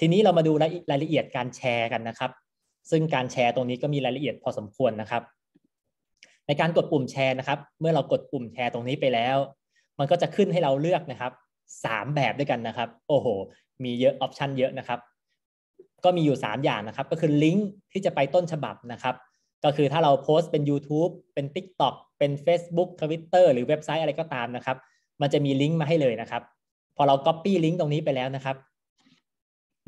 ทีนี้เรามาดูรายละเอียดการแชร์กันนะครับ ซึ่งการแชร์ตรงนี้ก็มีรายละเอียดพอสมควรนะครับ ในการกดปุ่มแชร์นะครับ เมื่อเรากดปุ่มแชร์ตรงนี้ไปแล้ว มันก็จะขึ้นให้เราเลือกนะครับ 3 แบบด้วยกันนะครับ โอ้โหมีเยอะออปชันเยอะนะครับ ก็มีอยู่3อย่างนะครับ ก็คือลิงก์ที่จะไปต้นฉบับนะครับก็คือถ้าเราโพสต์เป็น YouTube เป็น TikTok เป็น Facebook Twitter หรือเว็บไซต์อะไรก็ตามนะครับ มันจะมีลิงก์มาให้เลยนะครับพอเราก๊อปปี้ลิงก์ตรงนี้ไปแล้วนะครับ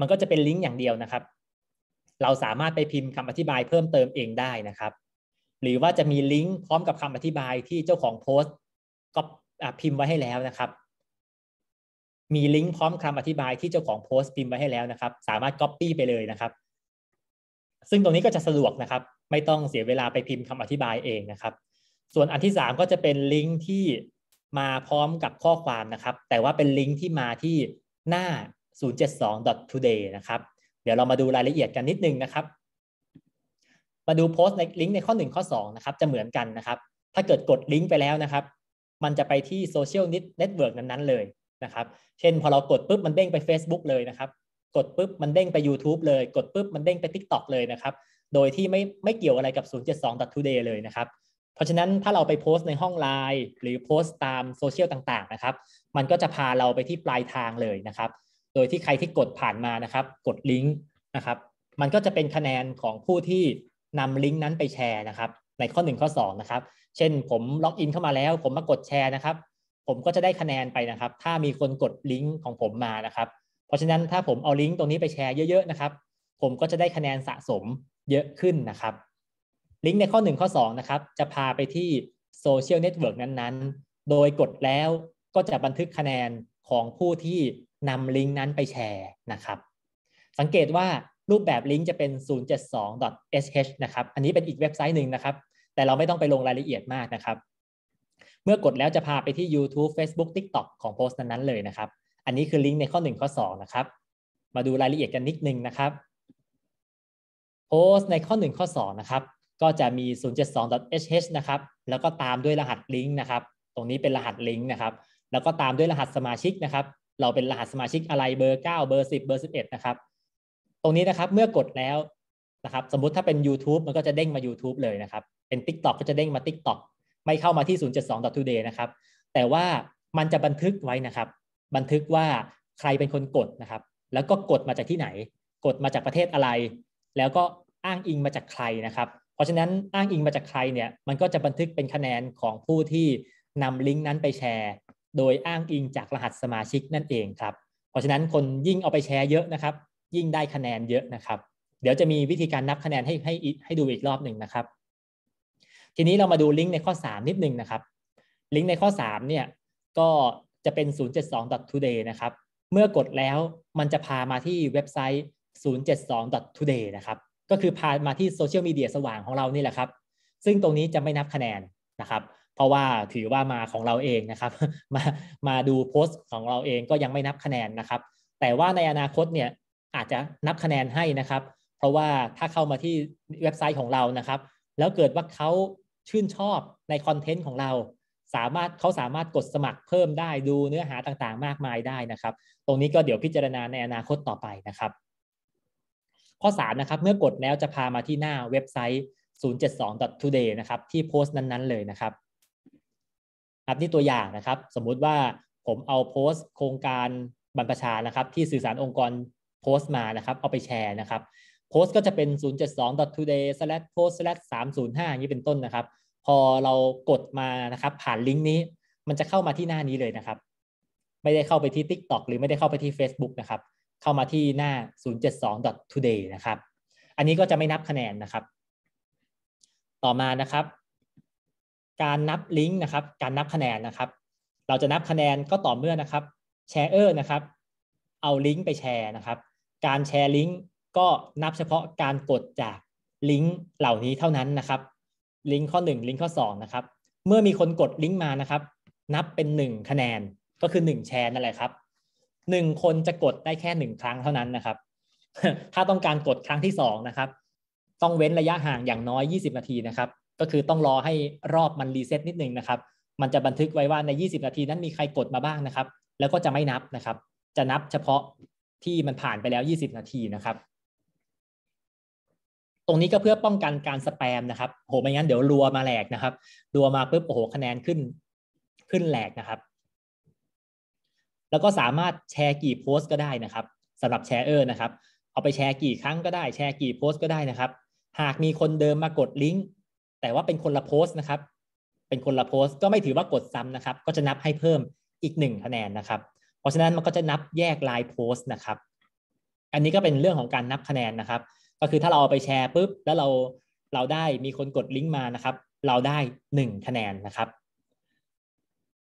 มันก็จะเป็นลิงก์อย่างเดียวนะครับ เราสามารถไปพิมพ์คำอธิบายเพิ่มเติมเองได้นะครับ หรือว่าจะมีลิงก์พร้อมกับคำอธิบายที่เจ้าของโพสต์ก็พิมพ์ไว้ให้แล้วนะครับ มีลิงก์พร้อมคำอธิบายที่เจ้าของโพสต์พิมพ์ไว้ให้แล้วนะครับ สามารถก๊อปปี้ไปเลยนะครับ ซึ่งตรงนี้ก็จะสะดวกนะครับ ไม่ต้องเสียเวลาไปพิมพ์คำอธิบายเองนะครับ ส่วนอันที่3ก็จะเป็นลิงก์ที่มาพร้อมกับข้อความนะครับ แต่ว่าเป็นลิงก์ที่มาที่หน้า 072.today นะครับ เดี๋ยวเรามาดูรายละเอียดกันนิดนึงนะครับ มาดูโพสต์ในลิงก์ในข้อ1ข้อ2นะครับ จะเหมือนกันนะครับ ถ้าเกิดกดลิงก์ไปแล้วนะครับ มันจะไปที่โซเชียลนิเน็ตเวิร์กนั้นๆเลยนะครับ เช่นพอเรากดปุ๊บมันเด้งไป Facebook เลยนะครับ กดปุ๊บมันเด้งไป YouTube เลย กดปุ๊บมันเด้งไป TikTok เลยนะครับ โดยที่ไม่ไม่เกี่ยวอะไรกับ 072.today เลยนะครับ เพราะฉะนั้นถ้าเราไปโพสต์ในห้องไลน์หรือโพสต์ตามโซเชียลต่างๆนะครับ มันก็จะพาเราไปที่ปลายทางเลยนะครับโดยที่ใครที่กดผ่านมานะครับ กดลิงก์นะครับ มันก็จะเป็นคะแนนของผู้ที่นำลิงก์นั้นไปแชร์นะครับ ในข้อ 1 ข้อ 2 นะครับ เช่นผมล็อกอินเข้ามาแล้วผมมากดแชร์นะครับ ผมก็จะได้คะแนนไปนะครับ ถ้ามีคนกดลิงก์ของผมมานะครับ เพราะฉะนั้นถ้าผมเอาลิงก์ตรงนี้ไปแชร์เยอะๆนะครับ ผมก็จะได้คะแนนสะสมเยอะขึ้นนะครับ ลิงก์ในข้อ1ข้อ2 นะครับ จะพาไปที่โซเชียลเน็ตเวิร์กนั้นๆ โดยกดแล้วก็จะบันทึกคะแนนของผู้ที่นำลิงก์นั้นไปแชร์นะครับ สังเกตว่ารูปแบบลิงก์จะเป็น 072.sh นะครับ อันนี้เป็นอีกเว็บไซต์หนึ่งนะครับ แต่เราไม่ต้องไปลงรายละเอียดมากนะครับ เมื่อกดแล้วจะพาไปที่ YouTube Facebook TikTok ของโพสต์นั้นๆเลยนะครับ อันนี้คือลิงก์ในข้อ1ข้อ2 นะครับ มาดูรายละเอียดกันนิดนึงนะครับ โพสต์ในข้อ1ข้อ2นะครับก็จะมี 072.sh นะครับ แล้วก็ตามด้วยรหัสลิงก์นะครับตรงนี้เป็นรหัสลิงก์นะครับแล้วก็ตามด้วยรหัสสมาชิกนะครับ เราเป็นรหัสสมาชิกอะไร เบอร์9เบอร์10เบอร์11นะครับ ตรงนี้นะครับเมื่อกดแล้ว นะครับ สมมุติถ้าเป็น YouTube มันก็จะเด้งมา YouTube เลยนะครับ เป็น TikTok ก็จะเด้งมา TikTok ไม่เข้ามาที่ 072.today นะครับ แต่ว่ามันจะบันทึกไว้ นะครับบันทึกว่าใครเป็นคนกดนะครับ แล้วก็กดมาจากที่ไหน กดมาจากประเทศอะไร แล้วก็อ้างอิงมาจากใครนะครับเพราะฉะนั้นอ้างอิงมาจากใครเนี่ยมันก็จะบันทึกเป็นคะแนนของผู้ที่นำลิงก์นั้นไปแชร์โดยอ้างอิงจากรหัสสมาชิกนั่นเองครับเพราะฉะนั้นคนยิ่งเอาไปแชร์เยอะนะครับ ยิ่งได้คะแนนเยอะนะครับ เดี๋ยวจะมีวิธีการนับคะแนนให้ให้ให้ดูอีกรอบหนึ่งนะครับ ทีนี้เรามาดูลิงก์ในข้อ 3 นิดนึงนะครับ ลิงก์ในข้อ3เนี่ยก็จะเป็น 072.today นะครับ เมื่อกดแล้วมันจะพามาที่เว็บไซต์ 072.today นะครับ ก็คือพามาที่โซเชียลมีเดียสว่างของเรานี่แหละครับ ซึ่งตรงนี้จะไม่นับคะแนนนะครับเพราะว่าถือว่ามาของเราเองนะครับ มา มาดูโพสต์ของเราเองก็ยังไม่นับคะแนนนะครับ แต่ว่าในอนาคตเนี่ยอาจจะนับคะแนนให้นะครับ เพราะว่าถ้าเข้ามาที่เว็บไซต์ของเรานะครับ แล้วเกิดว่าเขาชื่นชอบในคอนเทนต์ของเรา สามารถเขาสามารถ กด สมัครเพิ่มได้ดูเนื้อหาต่างๆ มากมายได้นะครับ ตรงนี้ก็เดี๋ยวพิจารณาในอนาคตต่อไปนะครับ ข้อ3นะครับเมื่อกดแล้วจะพามาที่หน้าเว็บไซต์ 072.today นะครับ ที่โพสต์นั้นๆเลยนะครับครับนี่ตัวอย่างนะครับ สมมุติว่าผมเอาโพสต์โครงการบรรพชานะครับที่สื่อสารองค์กรโพสต์มานะครับ เอาไปแชร์นะครับโพสต์ก็จะเป็น 072.today/post/305 อย่างนี้เป็นต้นนะครับ พอเรากดมานะครับ ผ่านลิงก์นี้มันจะเข้ามาที่หน้านี้เลยนะครับ ไม่ได้เข้าไปที่ TikTok หรือไม่ได้เข้าไปที่ Facebook นะครับ เข้ามาที่หน้า 072.today นะครับอันนี้ก็จะไม่นับคะแนนนะครับ ต่อมานะครับการนับลิงก์นะครับ การนับคะแนนนะครับ เราจะนับคะแนนก็ต่อเมื่อนะครับแชร์เออร์นะครับ เอาลิงก์ไปแชร์นะครับ การแชร์ลิงก์ก็นับเฉพาะการกดจากลิงก์เหล่านี้เท่านั้นนะครับ ลิงก์ข้อ1ลิงก์ข้อ2นะครับ เมื่อมีคนกดลิงก์มานะครับ นับเป็น1คะแนน ก็คือ1แชร์นั่นแหละครับ 1 คนจะกดได้แค่1ครั้งเท่านั้นนะครับ ถ้าต้องการกดครั้งที่2นะครับ ต้องเว้นระยะห่างอย่างน้อย 20นาทีนะครับก็คือต้องรอให้รอบมันรีเซ็ตนิดนึงนะครับ มันจะบันทึกไว้ว่าใน 20 นาทีนั้นมีใครกดมาบ้างนะครับ แล้วก็จะไม่นับนะครับ จะนับเฉพาะที่มันผ่านไปแล้ว 20 นาทีนะครับ ตรงนี้ก็เพื่อป้องกันการสแปมนะครับ โห ไม่งั้นเดี๋ยวรัวมาแหลกนะครับรัวมาปุ๊บโอ้โห คะแนนขึ้น ขึ้นแหลกนะครับ แล้วก็สามารถแชร์กี่โพสต์ก็ได้นะครับสำหรับแชร์เออร์นะครับ เอาไปแชร์กี่ครั้งก็ได้ แชร์กี่โพสต์ก็ได้นะครับ หากมีคนเดิมมากดลิงก์แต่ว่าเป็นคนละโพสต์นะครับ เป็นคนละโพสต์ก็ไม่ถือว่ากดซ้ำนะครับ ก็จะนับให้เพิ่มอีก1คะแนนนะครับ เพราะฉะนั้นมันก็จะนับแยกลายโพสต์นะครับ อันนี้ก็เป็นเรื่องของการนับคะแนนนะครับ ก็คือถ้าเราเอาไปแชร์ปุ๊บแล้วเราเราได้มีคนกดลิงก์มานะครับ เราได้1คะแนนนะครับ